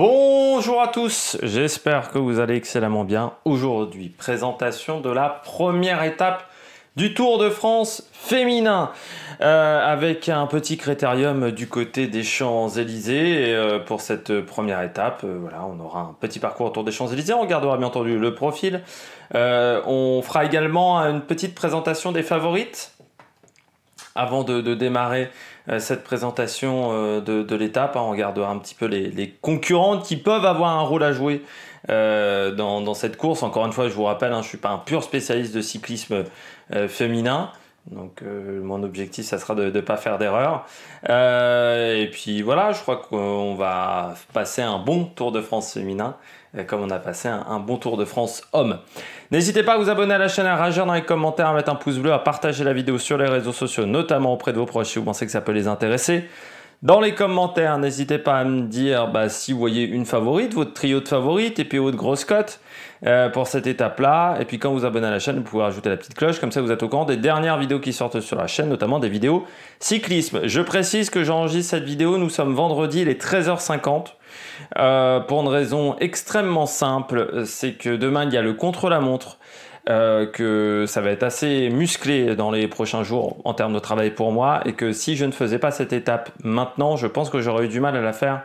Bonjour à tous, j'espère que vous allez excellemment bien. Aujourd'hui, présentation de la première étape du Tour de France féminin, euh, avec un petit critérium du côté des Champs-Élysées. Euh, pour cette première étape, euh, voilà, on aura un petit parcours autour des Champs-Élysées, on gardera bien entendu le profil. on fera également une petite présentation des favorites avant de démarrer euh, cette présentation euh, de, l'étape. Hein. On regardera un petit peu les, concurrentes qui peuvent avoir un rôle à jouer euh, dans, cette course. Encore une fois, je vous rappelle, hein, je ne suis pas un pur spécialiste de cyclisme féminin, donc euh, mon objectif, ça sera de ne pas faire d'erreur. Euh, et puis voilà, je crois qu'on va passer un bon Tour de France féminin, euh, comme on a passé un, bon Tour de France homme. N'hésitez pas à vous abonner à la chaîne, à réagir dans les commentaires, à mettre un pouce bleu, à partager la vidéo sur les réseaux sociaux, notamment auprès de vos proches si vous pensez que ça peut les intéresser. Dans les commentaires, n'hésitez pas à me dire bah, si vous voyez une favorite, votre trio de favorites et puis votre grosse cote euh, pour cette étape-là. Et puis quand vous abonnez à la chaîne, vous pouvez ajouter la petite cloche, comme ça vous êtes au courant des dernières vidéos qui sortent sur la chaîne, notamment des vidéos cyclisme. Je précise que j'enregistre cette vidéo, nous sommes vendredi, il est 13h50. Euh, pour une raison extrêmement simple, euh, c'est que demain il y a le contre-la-montre. Euh, que ça va être assez musclé dans les prochains jours en termes de travail pour moi et que si je ne faisais pas cette étape maintenant, je pense que j'aurais eu du mal à la faire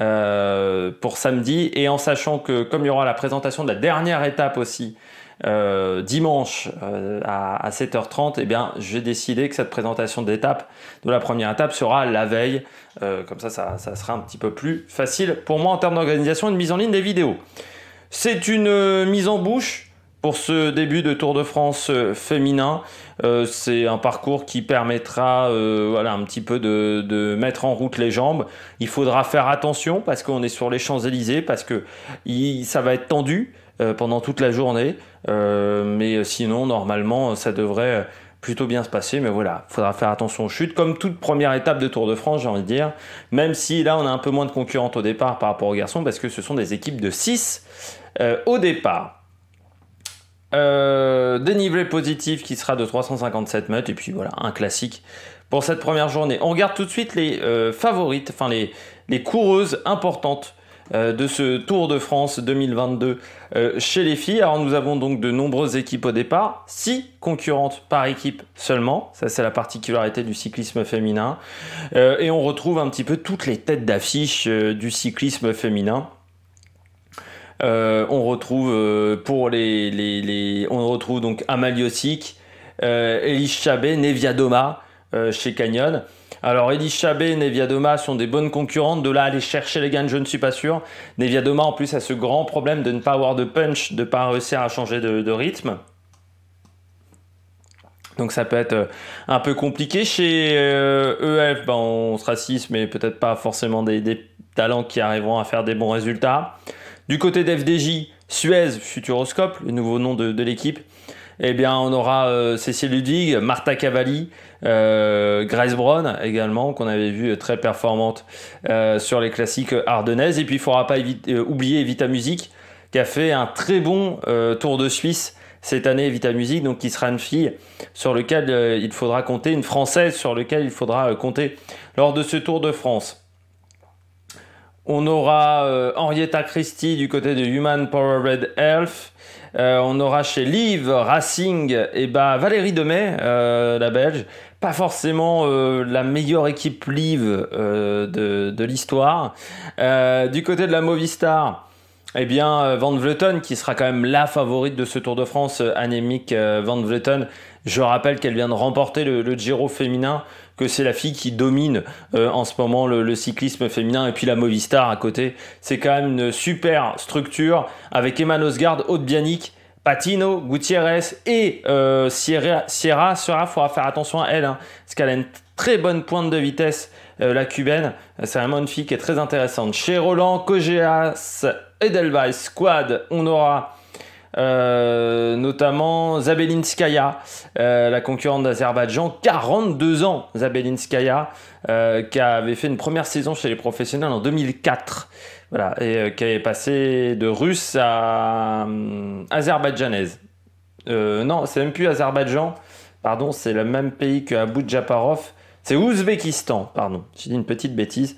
euh, pour samedi et en sachant que comme il y aura la présentation de la dernière étape aussi euh, dimanche à, 7h30, eh bien, j'ai décidé que cette présentation d'étape, de la première étape, sera la veille. comme ça, ça, ça, sera un petit peu plus facile pour moi en termes d'organisation et de mise en ligne des vidéos. C'est une mise en bouche pour ce début de Tour de France euh, féminin, euh, c'est un parcours qui permettra euh, voilà, un petit peu de, mettre en route les jambes. Il faudra faire attention parce qu'on est sur les Champs-Élysées, parce que ça va être tendu pendant toute la journée. mais sinon, normalement, ça devrait plutôt bien se passer. Mais voilà, il faudra faire attention aux chutes, comme toute première étape de Tour de France, j'ai envie de dire. Même si là, on a un peu moins de concurrentes au départ par rapport aux garçons, parce que ce sont des équipes de 6 au départ des euh, dénivelé positif qui sera de 357 mètres et puis voilà un classique pour cette première journée. On regarde tout de suite les euh, favorites, enfin les, les coureuses importantes euh, de ce Tour de France 2022 chez les filles. Alors nous avons donc de nombreuses équipes au départ, 6 concurrentes par équipe seulement, ça c'est la particularité du cyclisme féminin, et on retrouve un petit peu toutes les têtes d'affiche du cyclisme féminin. Euh, on retrouve euh, pour on retrouve donc Amaliosic, Elish Elis Chabé, Nevia Doma euh, chez Canyon. Alors Elish Chabé et Nevia Doma sont des bonnes concurrentes. De là aller chercher les gains, je ne suis pas sûr. Neviadoma en plus a ce grand problème de ne pas avoir de punch, de ne pas réussir à changer de, rythme. Donc ça peut être un peu compliqué. Chez EF, e ben, on sera 6, mais peut-être pas forcément des, talents qui arriveront à faire des bons résultats. Du côté d'FDJ, Suez, Futuroscope, le nouveau nom de, l'équipe, eh bien, on aura euh, Cécile Ludwig, Marta Cavalli, euh, Grace Brown également, qu'on avait vu euh, très performante sur les classiques ardennaises. Et puis, il ne faudra pas oublier Vita Music, qui a fait un très bon tour de Suisse cette année, Vita Music, donc qui sera une fille sur laquelle il faudra compter, une Française sur laquelle il faudra compter lors de ce Tour de France. On aura euh, Henrietta Christie du côté de Human Power Red Elf. Euh, on aura chez Liv Racing et eh bah ben, Valérie Demet, euh, la Belge. Pas forcément la meilleure équipe Live de l'histoire. du côté de la Movistar, eh bien, euh, Van Vleuten, qui sera quand même la favorite de ce Tour de France, euh, anémique euh, Van Vleuten. Je rappelle qu'elle vient de remporter le, Giro féminin, que c'est la fille qui domine en ce moment le, cyclisme féminin, et puis la Movistar à côté. C'est quand même une super structure avec Emma Nosgard, Haute Bianic, Patino, Gutiérrez et Sierra. Sierra, il faudra faire attention à elle, hein, parce qu'elle a une très bonne pointe de vitesse, la cubaine. C'est vraiment une fille qui est très intéressante. Chez Roland, Cogeas, Edelweiss Squad. On aura euh, notamment Zabelinskaya, euh, la concurrente d'Azerbaïdjan, 42 ans, Zabelinskaya, euh, qui avait fait une première saison chez les professionnels en 2004. Voilà, et qui est passée de russe à hum, azerbaïdjanaise. non, c'est même plus Azerbaïdjan, pardon, c'est le même pays que Abu C'est Ouzbékistan, pardon, j'ai dit une petite bêtise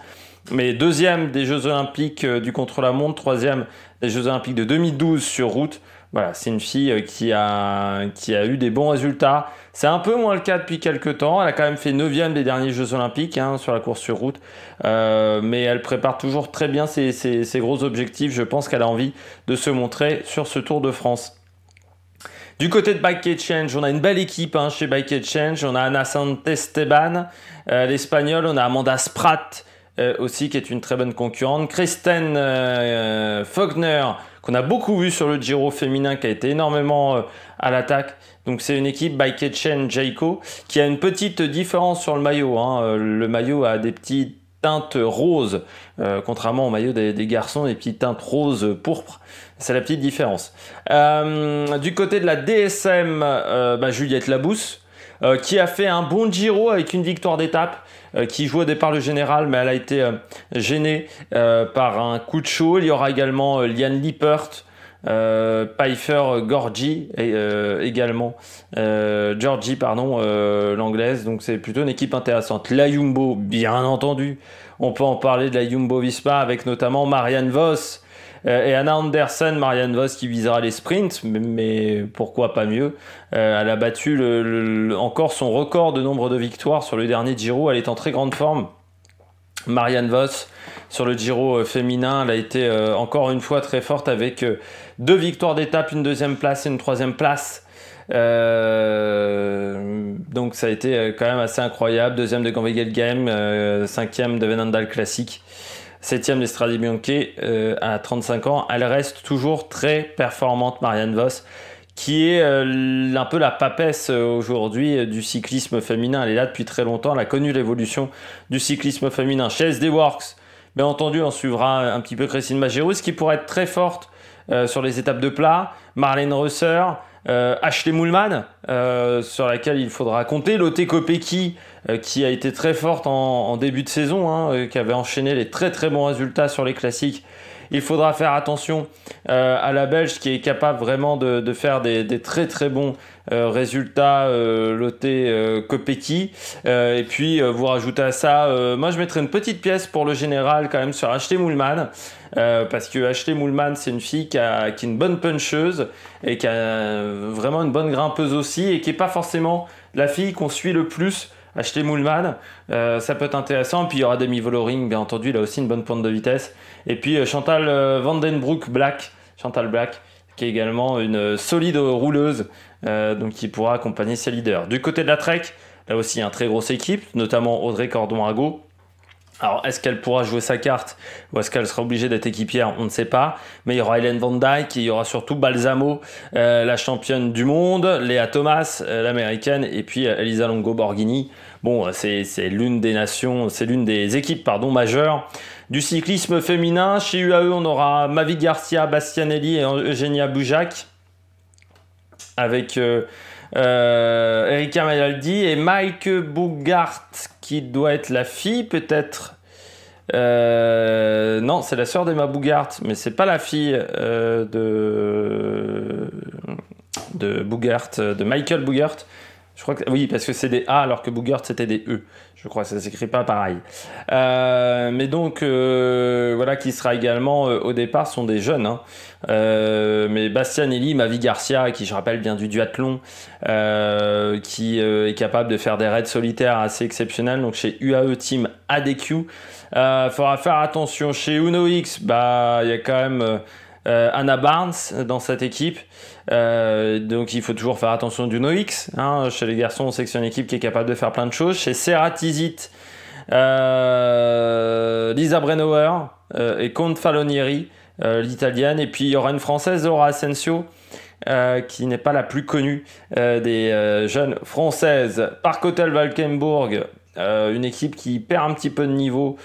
mais deuxième des Jeux Olympiques euh, du contre-la-montre, troisième des Jeux Olympiques de 2012 sur route. Voilà, c'est une fille euh, qui a, qui a eu des bons résultats. C'est un peu moins le cas depuis quelques temps. Elle a quand même fait neuvième des derniers Jeux Olympiques hein, sur la course sur route. Euh, mais elle prépare toujours très bien ses, gros objectifs. Je pense qu'elle a envie de se montrer sur ce Tour de France. Du côté de Bike Change, on a une belle équipe hein, chez Bike Change. On a Ana Santesteban, l'Espagnole. On a Amanda Spratt, euh, aussi, qui est une très bonne concurrente. Kristen euh, Faulkner, qu'on a beaucoup vu sur le Giro féminin, qui a été énormément euh, à l'attaque. Donc c'est une équipe by Ketchen Jaiko, qui a une petite différence sur le maillot. Hein. Le maillot a des petites teintes roses, contrairement au maillot des, garçons, des petites teintes roses pourpres. C'est la petite différence. du côté de la DSM, bah, Juliette Labousse, euh, qui a fait un bon Giro avec une victoire d'étape, euh, qui joue au départ le général, mais elle a été euh, gênée par un coup de chaud. Il y aura également Lian Lippert, Pfeiffer Gorgi et également Georgie pardon l'anglaise donc c'est plutôt une équipe intéressante la Jumbo bien entendu on peut en parler de la Jumbo vispa avec notamment Marianne Voss euh, et Anna Anderson, Marianne Voss qui visera les sprints, mais, pourquoi pas mieux euh, Elle a battu encore son record de nombre de victoires sur le dernier Giro. Elle est en très grande forme. Marianne Voss sur le Giro euh, féminin, elle a été encore une fois très forte avec deux victoires d'étape, une deuxième place et une troisième place. donc ça a été quand même assez incroyable. Deuxième de Ganvegel Game, cinquième de Venandal Classic. Septième d'Estradi Bianchi euh, à 35 ans. Elle reste toujours très performante, Marianne Voss, qui est euh, un peu la papesse euh, aujourd'hui du cyclisme féminin. Elle est là depuis très longtemps. Elle a connu l'évolution du cyclisme féminin chez SD Works. Bien entendu, on suivra un petit peu Christine majerus qui pourrait être très forte sur les étapes de plat. Marlène Reusser euh, Ashley Moulman, euh, sur laquelle il faudra compter. Lotte Kopecky, euh, qui a été très forte en, début de saison, hein, qui avait enchaîné les très très bons résultats sur les classiques il faudra faire attention euh, à la Belge qui est capable vraiment de, faire des, très très bons euh, résultats loté euh, lotés et puis vous rajoutez à ça, moi je mettrais une petite pièce pour le général quand même sur Ashley Moulman. parce que Ashley Moulman, c'est une fille qui, a, qui est une bonne puncheuse et qui a vraiment une bonne grimpeuse aussi et qui n'est pas forcément la fille qu'on suit le plus acheter Moulman, euh, ça peut être intéressant. Puis il y aura Demi Voloring, bien entendu, il a aussi une bonne pointe de vitesse. Et puis euh, Chantal euh, Vandenbroek Black, Chantal Black, qui est également une solide rouleuse, donc qui pourra accompagner ses leaders. Du côté de la Trek, là aussi, un très grosse équipe, notamment Audrey cordon ago alors, est-ce qu'elle pourra jouer sa carte ou est-ce qu'elle sera obligée d'être équipière On ne sait pas. Mais il y aura Hélène Van Dyke, il y aura surtout Balsamo, euh, la championne du monde, Léa Thomas, euh, l'américaine, et puis euh, Elisa Longo Borghini. Bon, c'est l'une des nations, c'est l'une des équipes pardon, majeures du cyclisme féminin. Chez UAE, on aura Mavi Garcia, Bastianelli et Eugenia Bujac. Avec euh, Erika Malaldi et Mike Bougart, qui doit être la fille peut-être. Euh, non, c'est la sœur d'Emma Bougart, mais c'est pas la fille euh, de de Bougart, de Michael Bougart. Je crois que oui, parce que c'est des A alors que Boogert c'était des E. Je crois que ça s'écrit pas pareil. Euh, mais donc euh, voilà qui sera également euh, au départ sont des jeunes. Hein. mais Bastianelli, Mavi Garcia, qui je rappelle bien du duathlon, qui est capable de faire des raids solitaires assez exceptionnels. Donc chez UAE Team ADQ, il faudra faire attention. Chez Uno X, bah il y a quand même euh, Anna Barnes dans cette équipe. Euh, donc il faut toujours faire attention du Noix, Hein. Chez les garçons, on une équipe qui est capable de faire plein de choses. Chez Serra Tizit, euh, Lisa Brennauer et Conte Falonieri, l'italienne. Et puis il y aura une française, Laura Asensio. qui n'est pas la plus connue des jeunes françaises. Par Hotel Valkenburg, euh, une équipe qui perd un petit peu de niveau.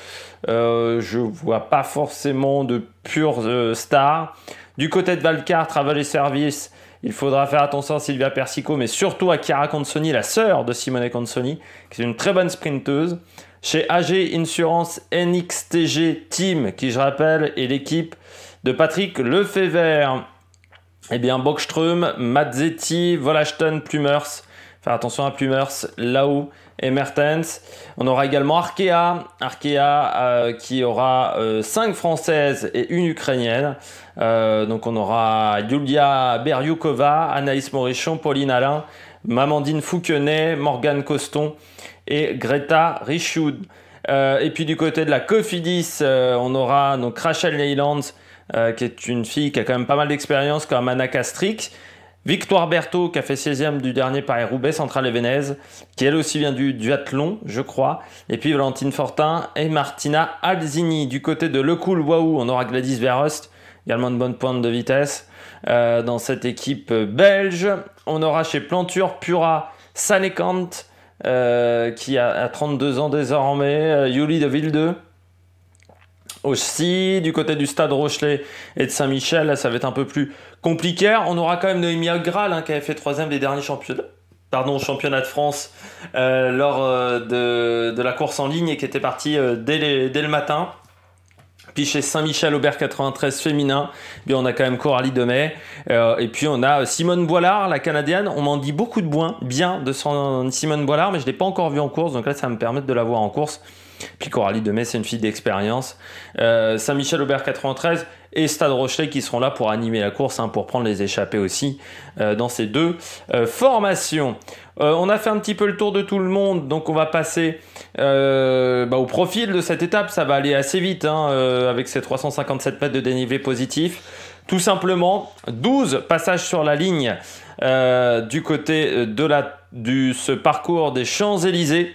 je euh, je vois pas forcément de pure euh, stars star. Du côté de Valcar, Travel et Service, il faudra faire attention à Sylvia Persico, mais surtout à Chiara Consoni, la sœur de Simone Consoni, qui est une très bonne sprinteuse. Chez AG Insurance NXTG Team, qui je rappelle est l'équipe de Patrick Lefebvre. Eh bien, Bockström, Mazzetti, Volashton, Plumers, Faire attention à Plumers, Lau et Mertens. On aura également Arkea, Arkea euh, qui aura 5 euh, françaises et une ukrainienne. Euh, donc on aura Yulia Beryukova, Anaïs Morichon, Pauline Alain, Mamandine Fouquenet, Morgane Coston et Greta Richoud. et puis du côté de la Cofidis, on aura donc Rachel Leyland, qui est une fille qui a quand même pas mal d'expérience comme Anna Castric. Victoire Berthaud qui a fait 16e du dernier Paris-Roubaix, Centrale et Venise, qui elle aussi vient du duathlon, je crois. Et puis Valentine Fortin et Martina Alzini. Du côté de Le Cool Waouh, on aura Gladys Verost également une bonne pointe de vitesse euh, dans cette équipe belge. On aura chez Planture Pura Sanekant, euh, qui a, a, 32 ans désormais, euh, Yuli de Ville 2 aussi. Du côté du stade Rochelet et de Saint-Michel, ça va être un peu plus compliqué. On aura quand même Noémie Agral hein, qui avait fait troisième des derniers championnats. Pardon, championnat de France euh, lors euh, de, la course en ligne et qui était partie euh, dès, le matin. Puis chez Saint-Michel Aubert 93 féminin, eh bien on a quand même Coralie Demey. Euh, et puis on a Simone Boilard, la Canadienne. On m'en dit beaucoup de bien de Simone Boilard, mais je ne l'ai pas encore vue en course. Donc là, ça va me permettre de la voir en course. Puis Coralie Demey c'est une fille d'expérience. Euh, Saint-Michel-Aubert 93 et Stade Rochelet qui seront là pour animer la course, hein, pour prendre les échappées aussi euh, dans ces deux euh, formations. on a fait un petit peu le tour de tout le monde, donc on va passer bah, au profil de cette étape. Ça va aller assez vite hein, avec ces 357 mètres de dénivelé positif. Tout simplement, 12 passages sur la ligne du côté de du, ce parcours des Champs-Élysées.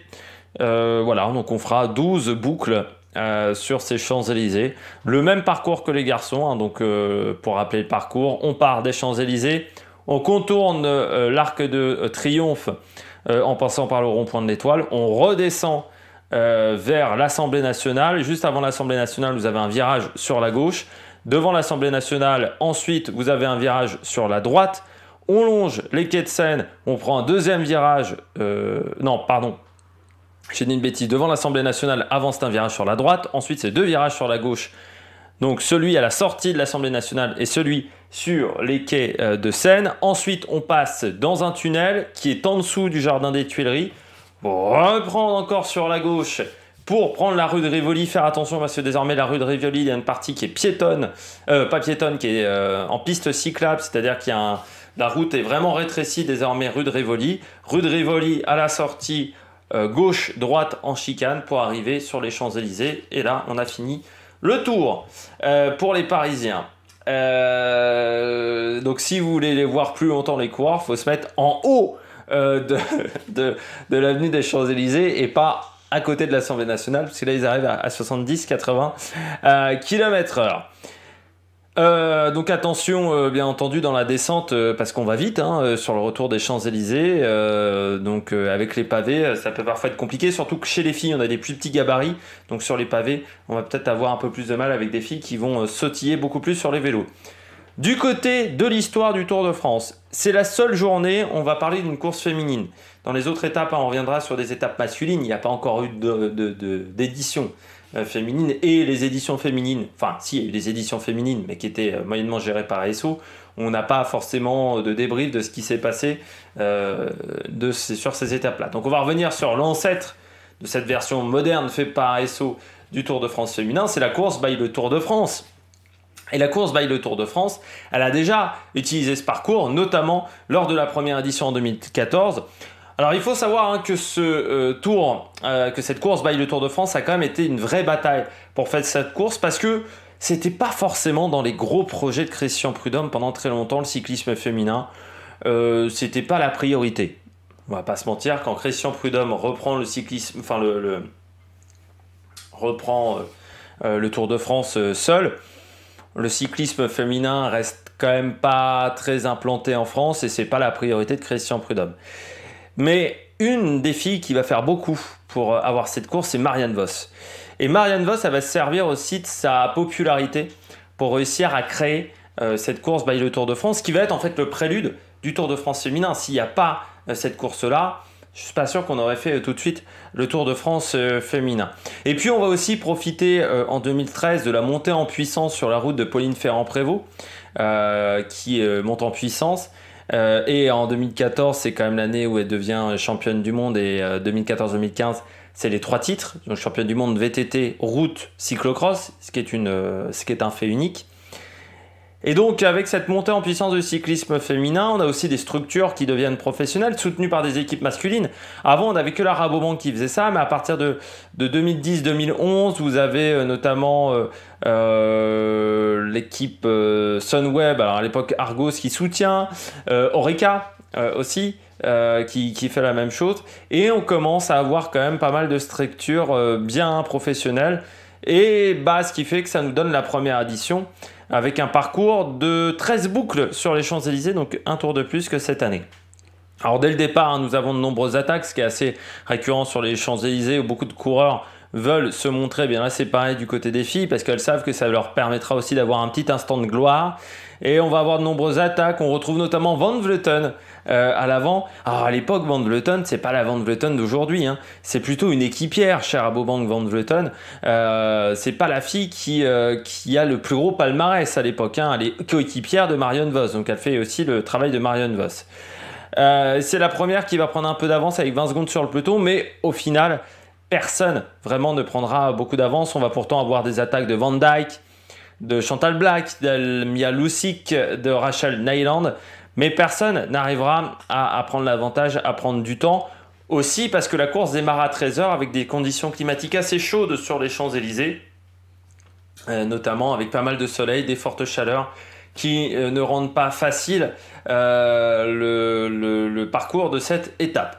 Euh, voilà, donc on fera 12 boucles euh, sur ces Champs-Élysées. Le même parcours que les garçons, hein, donc euh, pour rappeler le parcours, on part des Champs-Élysées, on contourne l'arc de triomphe en passant par le rond-point de l'étoile, on redescend vers l'Assemblée nationale. Juste avant l'Assemblée nationale, vous avez un virage sur la gauche. Devant l'Assemblée nationale, ensuite, vous avez un virage sur la droite. On longe les quais de Seine, on prend un deuxième virage, non, pardon, j'ai dit devant l'Assemblée nationale, avance un virage sur la droite, ensuite c'est deux virages sur la gauche. Donc celui à la sortie de l'Assemblée nationale et celui sur les quais euh, de Seine. Ensuite, on passe dans un tunnel qui est en dessous du jardin des Tuileries. Bon, reprendre encore sur la gauche pour prendre la rue de Rivoli. Faire attention parce que désormais la rue de Rivoli, il y a une partie qui est piétonne, euh, pas piétonne, qui est euh, en piste cyclable, c'est-à-dire que la route est vraiment rétrécie désormais rue de Rivoli. Rue de Rivoli à la sortie euh, gauche-droite en chicane pour arriver sur les Champs-Élysées. Et là, on a fini le tour euh, pour les Parisiens. Euh, donc si vous voulez les voir plus longtemps les coureurs, faut se mettre en haut de, l'avenue des Champs-Élysées et pas à côté de l'Assemblée nationale, parce que là ils arrivent à, à 70-80 km/h. Euh, donc attention, euh, bien entendu, dans la descente, euh, parce qu'on va vite hein, sur le retour des Champs-Élysées. donc avec les pavés, ça peut parfois être compliqué, surtout que chez les filles, on a des plus petits gabarits. Donc sur les pavés, on va peut-être avoir un peu plus de mal avec des filles qui vont sautiller beaucoup plus sur les vélos. Du côté de l'histoire du Tour de France, c'est la seule journée où on va parler d'une course féminine. Dans les autres étapes, hein, on reviendra sur des étapes masculines, il n'y a pas encore eu d'édition. Euh, féminine et les éditions féminines, enfin si, il y a des éditions féminines, mais qui étaient euh, moyennement gérées par SO, on n'a pas forcément de débrief de ce qui s'est passé euh, sur ces étapes-là. Donc on va revenir sur l'ancêtre de cette version moderne faite par SO du Tour de France féminin, c'est la course by le Tour de France. Et la course by le Tour de France, elle a déjà utilisé ce parcours, notamment lors de la première édition en 2014. Alors il faut savoir hein, que ce euh, tour, euh, que cette course, baille le Tour de France, a quand même été une vraie bataille pour faire cette course parce que c'était pas forcément dans les gros projets de Christian Prudhomme pendant très longtemps le cyclisme féminin. Euh, c'était pas la priorité. On va pas se mentir, quand Christian Prudhomme reprend le cyclisme, enfin le, reprend euh, le Tour de France seul, le cyclisme féminin reste quand même pas très implanté en France et c'est pas la priorité de Christian Prudhomme. Mais une des filles qui va faire beaucoup pour euh, avoir cette course, c'est Marianne Voss. Et Marianne Voss, elle va se servir aussi de sa popularité pour réussir à créer euh, cette course by le Tour de France, qui va être en fait le prélude du Tour de France féminin. S'il n'y a pas euh, cette course-là, je suis pas sûr qu'on aurait fait tout de suite le Tour de France féminin. Et puis on va aussi profiter en 2013 de la montée en puissance sur la route de Pauline Ferrand-Prévot, qui monte en puissance euh, et en 2014, c'est quand même l'année où elle devient championne du monde. Et 2014-2015, euh, c'est les trois titres. championne du monde VTT, route, cyclocross, ce euh, ce qui est un fait unique. Et donc avec cette montée en puissance du cyclisme féminin, on a aussi des structures qui deviennent professionnelles, soutenues par des équipes masculines. Avant, on n'avait que la Rabobank qui faisait ça, mais à partir de, 2010-2011, vous avez euh, notamment euh, euh, l'équipe Sunweb, alors à l'époque Argos qui soutient, Oreca aussi. qui, fait la même chose et on commence à avoir quand même pas mal de structures bien professionnelles et bah, ce qui fait que ça nous donne la première addition avec un parcours de 13 boucles sur les Champs-Élysées, donc un tour de plus que cette année. Alors dès le départ, hein, nous avons de nombreuses attaques, ce qui est assez récurrent sur les Champs-Élysées où beaucoup de coureurs veulent se montrer eh bien là c'est pareil du côté des filles parce qu'elles savent que ça leur permettra aussi d'avoir un petit instant de gloire et on va avoir de nombreuses attaques on retrouve notamment Van Vleuten euh, à l'avant. à l'époque, Van Vleuten, c'est pas la Van Vleuten d'aujourd'hui. Hein. C'est plutôt une équipière, chère Abobank Van Vleuten. Euh, c'est pas la fille qui, euh, qui a le plus gros palmarès à l'époque. Hein. Elle est coéquipière de Marion Voss, donc elle fait aussi le travail de Marion Voss. Euh, c'est la première qui va prendre un peu d'avance avec 20 secondes sur le peloton, mais au final, personne vraiment ne prendra beaucoup d'avance. On va pourtant avoir des attaques de Van Dyke, de Chantal Black, Mia Lucic, de Rachel Nyland. Mais personne n'arrivera à, prendre l'avantage, à prendre du temps. Aussi parce que la course démarre à 13h avec des conditions climatiques assez chaudes sur les Champs-Élysées, euh, notamment avec pas mal de soleil, des fortes chaleurs qui euh, ne rendent pas facile euh, le parcours de cette étape.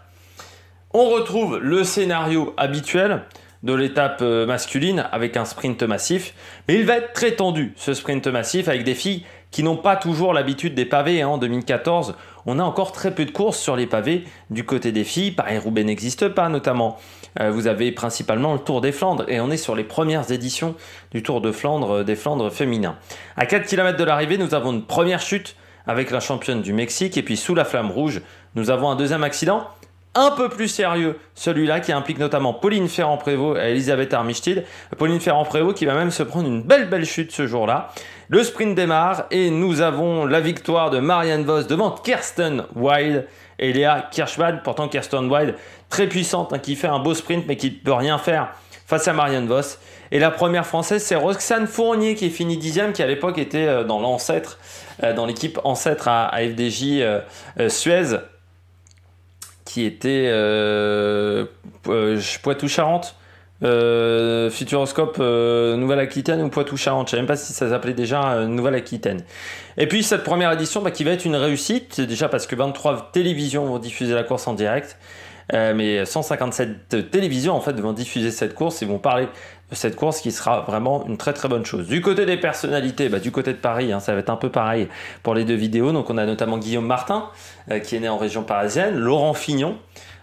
On retrouve le scénario habituel de l'étape masculine avec un sprint massif, mais il va être très tendu ce sprint massif avec des filles qui n'ont pas toujours l'habitude des pavés. Hein. En 2014, on a encore très peu de courses sur les pavés du côté des filles. Paris-Roubaix n'existe pas notamment. Euh, vous avez principalement le Tour des Flandres et on est sur les premières éditions du Tour de Flandre euh, des Flandres féminins. À 4 km de l'arrivée, nous avons une première chute avec la championne du Mexique et puis sous la flamme rouge, nous avons un deuxième accident un peu plus sérieux, celui-là qui implique notamment Pauline Ferrand-Prévot et Elisabeth Armistead. Pauline Ferrand-Prévot qui va même se prendre une belle belle chute ce jour-là. Le sprint démarre et nous avons la victoire de Marianne Voss devant Kirsten Wild et Léa Kirschwald. Pourtant Kirsten Wild, très puissante, hein, qui fait un beau sprint mais qui ne peut rien faire face à Marianne Voss Et la première française, c'est Roxane Fournier qui est finie dixième, qui à l'époque était euh, dans l'ancêtre, euh, dans l'équipe ancêtre à, FDJ euh, Suez qui était euh, euh, poitou charente euh, Futuroscope Nouvelle-Aquitaine ou Poitou-Charentes. Je ne sais même pas si ça s'appelait déjà Nouvelle-Aquitaine. Et puis cette première édition bah, qui va être une réussite, déjà parce que 23 télévisions vont diffuser la course en direct. Euh, mais 157 télévisions en fait vont diffuser cette course et vont parler de cette course qui sera vraiment une très très bonne chose. Du côté des personnalités, bah, du côté de Paris, hein, ça va être un peu pareil pour les deux vidéos. Donc on a notamment Guillaume Martin euh, qui est né en région parisienne, Laurent Fignon.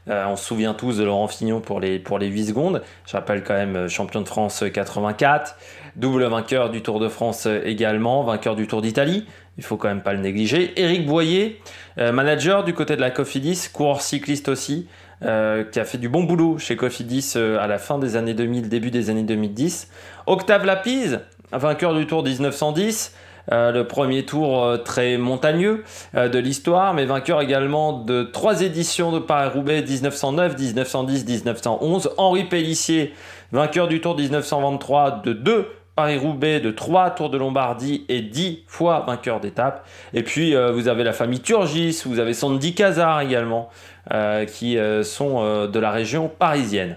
Euh, on se souvient tous de Laurent Fignon pour les, pour 8 secondes. Je rappelle quand même champion de France 84, double vainqueur du Tour de France également, vainqueur du Tour d'Italie. Il faut quand même pas le négliger. Eric Boyer, manager du côté de la Cofidis, coureur cycliste aussi. Euh, qui a fait du bon boulot chez Cofidis euh, à la fin des années 2000, début des années 2010. Octave Lapise, vainqueur du Tour 1910. Euh, le premier tour très montagneux de l'histoire, mais vainqueur également de trois éditions de Paris-Roubaix 1909, 1910, 1911. Henri Pellissier, vainqueur du tour 1923 de deux Paris-Roubaix de 3 Tours de Lombardie et 10 fois vainqueur d'étape. Et puis euh, vous avez la famille Turgis, vous avez Sandy casar également, euh, qui euh, sont de la région parisienne.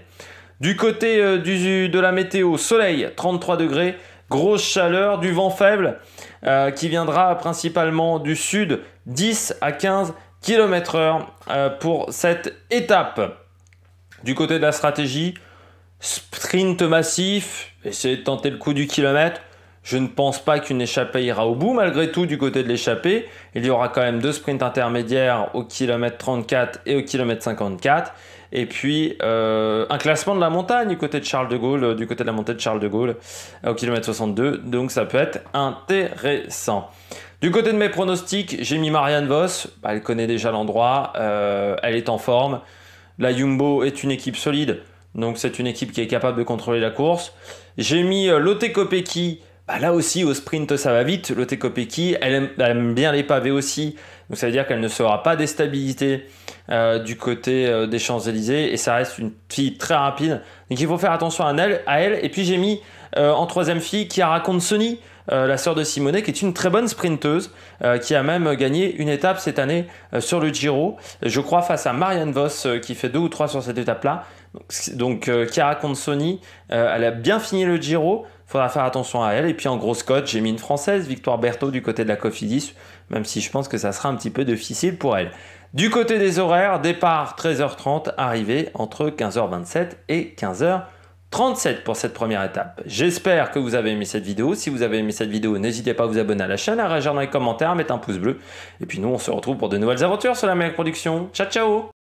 Du côté du, de la météo, soleil 33 degrés, grosse chaleur, du vent faible qui viendra principalement du sud, 10 à 15 km/h pour cette étape. Du côté de la stratégie, sprint massif, essayer de tenter le coup du kilomètre. Je ne pense pas qu'une échappée ira au bout. Malgré tout, du côté de l'échappée, il y aura quand même deux sprints intermédiaires au kilomètre 34 et au kilomètre 54. Et puis, euh, un classement de la montagne du côté de Charles de Gaulle, euh, du côté de la montée de Charles de Gaulle euh, au kilomètre 62. Donc, ça peut être intéressant. Du côté de mes pronostics, j'ai mis Marianne Voss. Bah, elle connaît déjà l'endroit. elle est en forme. La Jumbo est une équipe solide. Donc c'est une équipe qui est capable de contrôler la course. J'ai mis euh, Lotte Kopecky. Bah, là aussi, au sprint, ça va vite. Lotte Kopecky, elle aime, bien les pavés aussi. Donc ça veut dire qu'elle ne sera pas déstabilisée euh, du côté euh, des Champs-Élysées. Et ça reste une fille très rapide. Donc il faut faire attention à elle. À elle. Et puis j'ai mis en troisième fille qui raconte Sony. Euh, la sœur de Simonet, qui est une très bonne sprinteuse, euh, qui a même gagné une étape cette année euh, sur le Giro, je crois face à Marianne Voss, qui fait deux ou trois sur cette étape-là. Donc, qui raconte Sony elle a bien fini le Giro, faudra faire attention à elle. Et puis en gros scotch, j'ai mis une française, Victoire Berthaud du côté de la Cofidis, même si je pense que ça sera un petit peu difficile pour elle. Du côté des horaires, départ 13h30, arrivée entre 15h27 et 15 h 37 pour cette première étape. J'espère que vous avez aimé cette vidéo. Si vous avez aimé cette vidéo, n'hésitez pas à vous abonner à la chaîne, à réagir dans les commentaires, à mettre un pouce bleu. Et puis nous, on se retrouve pour de nouvelles aventures sur la même Production. Ciao, ciao